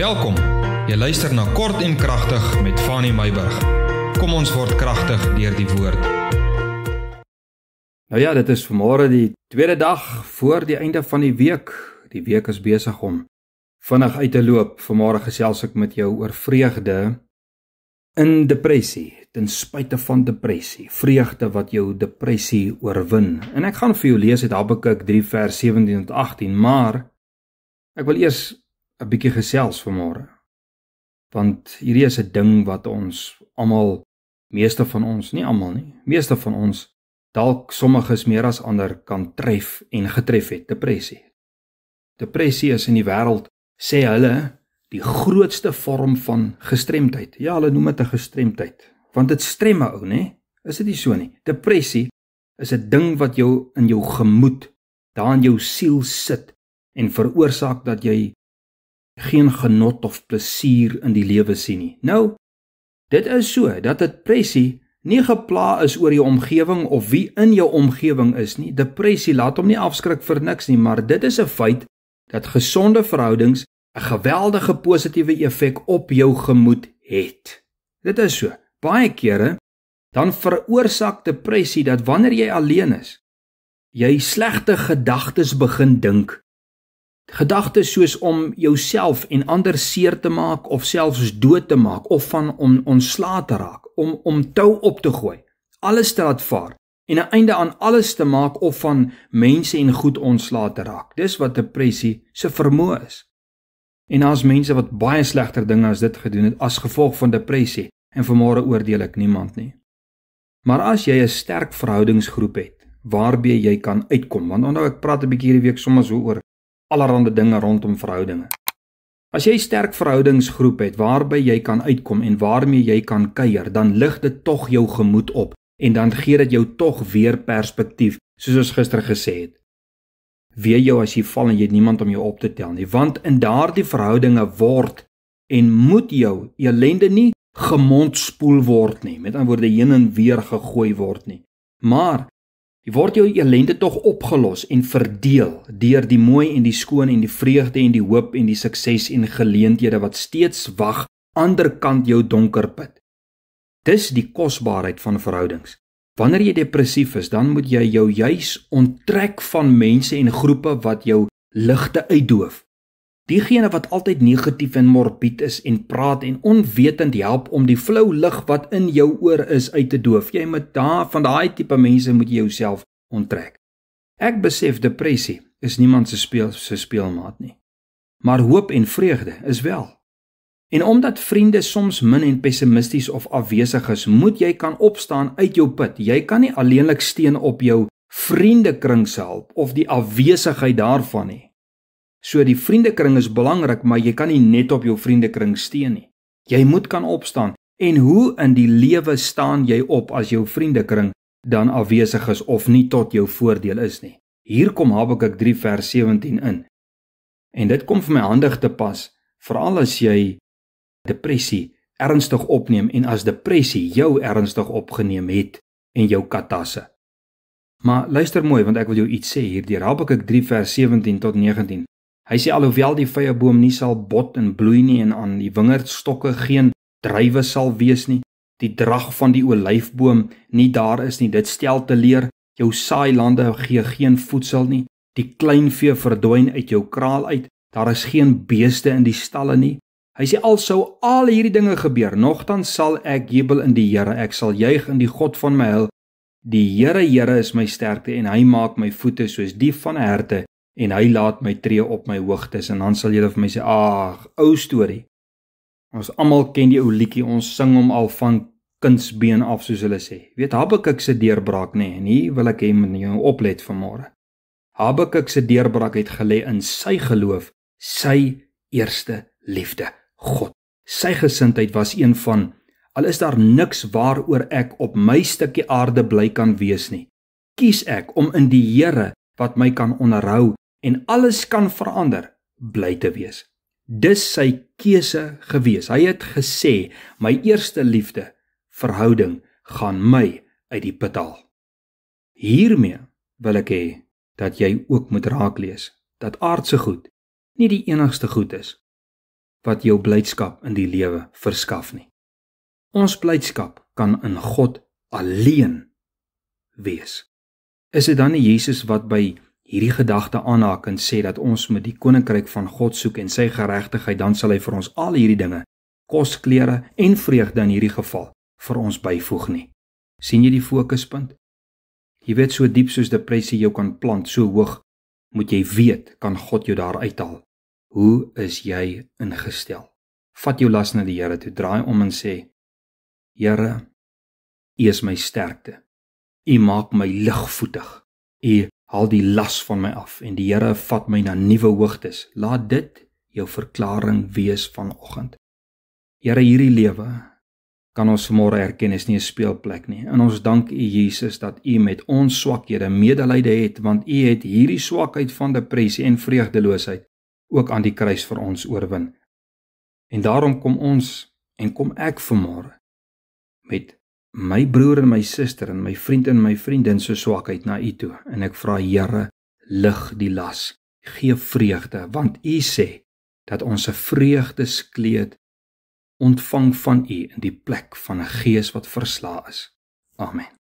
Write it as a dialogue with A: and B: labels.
A: Welkom. Jy luister na Kort en Kragtig met Fanny Meyburg. Kom ons word kragtig deur die woord. Nou ja, dit is vanmôre die tweede dag voor die einde van die week. Die week is besig om vinnig uit te loop. Vanmôre gesels ek met jou oor vreugde in depressie, ten spyte van depressie. Vreugde wat jou depressie oorwin. En ek gaan vir jou lees uit Habakuk 3 vers 17 tot 18, maar ek wil eers 'n bietjie gesels vanmôre. Want hierdie is 'n ding wat ons almal meeste van ons, nie almal nie, meeste van ons dalk sommiges meer as ander kan tref en getref het, depressie. Depressie is in die wêreld sê hulle die grootste vorm van gestremdheid. Ja, hulle noem dit 'n gestremdheid, want dit stremme ou, nê? Is dit nie so nie? Depressie is 'n ding wat jou in jou gemoed, daarin jou siel sit en veroorsaak dat jy geen genot of plesier in die lewe sien nie. Nou, dit is so dat depressie nie gepla is oor jou omgewing of wie in jou omgewing is nie. Depressie laat hom nie afskrik vir niks nie, maar dit is 'n feit dat gesonde verhoudings 'n geweldige positiewe effek op jou gemoed het. Dit is so. Baie kere dan veroorsaak depressie dat wanneer jy alleen is, jy slegte gedagtes begin dink Gedagtes soos om jouself en ander seer te maak of selfs dood te maak of van om ontslae te raak, om om tou op te gooi, alles te laat vaar en 'n einde aan alles te maak of van mense en goed ontslae te raak. Dis wat depressie se vermoë is. En daar's mense wat baie slegter dinge as dit gedoen het as gevolg van depressie en vermoere oordeel ek niemand nie. Maar as jy 'n sterk verhoudingsgroep het waarbye jy kan uitkom, want onthou ek praat 'n bietjie hierdie week soms oor allerlei dinge rondom verhoudinge. As jy sterk verhoudingsgroep het waarby jy kan uitkom en waarmee jy kan kuier, dan lig dit tog jou gemoed op en dan gee dit jou tog weer perspektief, soos ons gister gesê het. Wie jy as jy val en jy het niemand om jou op te tel nie, want in daardie verhoudinge word en moet jou ellende nie gemondspoel word nie, met ander woorde heen en weer gegooi word nie. Maar word jou ellende tog opgelos en verdeel deur die mooi en die skoon en die vreugde en die hoop en die sukses en geleenthede wat steeds wag aanderkant jou donker put. Dis die kosbaarheid van verhoudings. Wanneer jy depressief is, dan moet jy jou juis onttrek van mense en groepe wat jou ligte uitdoof. Diegene wat altyd negatief en morbied is en praat en onwetend help om die flou lig wat in jou oor is uit te doof. Jy moet daarvan daai tipe mense moet jy jouself onttrek. Ek besef depressie is niemand se speel se speelmaat nie. Maar hoop en vreugde is wel. En omdat vriende soms min en pessimisties of afwesig is, moet jy kan opstaan uit jou put. Jy kan nie alleenlik steen op jou vriendekring se help of die afwesigheid daarvan nie. So die vriendekring is belangrik, maar jy kan nie net op jou vriendekring steun nie. Jy moet kan opstaan. En hoe in die lewe staan jy op as jou vriendekring dan afwesig is of nie tot jou voordeel is nie? Hier kom Habakuk 3 vers 17 in. En dit kom vir my handig te pas veral as jy depressie ernstig opneem en as depressie jou ernstig opgeneem het en jou katasse. Maar luister mooi want ek wil jou iets sê hierdeur Habakuk 3 vers 17 tot 19. Hy sê alhoewel die vyeboom nie sal bot en bloei nie en aan die wingerdstokke geen druiwe sal wees nie, die drag van die olyfboom nie daar is nie, dit stel te leer jou saailande gee geen voedsel nie, die kleinvee verdwyn uit jou kraal uit, daar is geen beeste in die stalle nie. Hy sê alsou al hierdie dinge gebeur, nogtans sal ek jubel in die Here, ek sal juig in die God van my hel. Die Here Here is my sterkte en hy maak my voete soos die van 'n herte en hy laat my tree op my hoogtes en dan sal julle vir my sê ag ou storie. Ons almal ken die ou liedjie, ons sing hom al van kindsbeen af soos hulle sê. Weet Habakuk se deurbraak nê nee, en hier wil ek hê moet nou jy oplet vanmôre. Habakuk se deurbraak het gelê in sy geloof, sy eerste liefde, God. Sy gesindheid was een van al is daar niks waaroor ek op my stukkie aarde bly kan wees nie. Kies ek om in die Here wat my kan onderhou en alles kan verander, bly te wees. Dis sy keuse gewees. Hy het gesê, my eerste liefde, verhouding gaan my uit die put haal. Hiermee wil ek hê dat jy ook moet raak lees dat aardse goed nie die enigste goed is wat jou blydskap in die lewe verskaf nie. Ons blydskap kan in God alleen wees. Is dit dan nie Jesus wat by hierdie gedagte aanhaak en sê dat ons met die koninkryk van God soek en sy geregtigheid, dan sal hy vir ons al hierdie dinge, kos, klere en vreugde in hierdie geval vir ons byvoeg nie. sien jy die fokuspunt? Jy weet so diep soos depressie jou kan plant, so hoog moet jy weet kan God jou daar uithaal. Hoe is jy ingestel? Vat jou las na die Here toe, draai om en sê: Here, U is my sterkte. U maak my ligvoetig. U haal die las van my af en die Here vat my na nuwe hoogtes. Laat dit jou verklaring wees vanoggend. Here, hierdie lewe kan ons môre erken is nie 'n speelplek nie. In ons dank U Jesus dat U met ons swakhede medelyde het want U het hierdie swakheid van depressie en vreugdeloosheid ook aan die kruis vir ons oorwin. En daarom kom ons en kom ek vanmôre met my broer en my suster en my vriend en my vriendin se swakheid na U toe en ek vra Here lig die las gee vreugde want U sê dat ons 'n vreugdeskleed ontvang van U in die plek van 'n gees wat verslaa is amen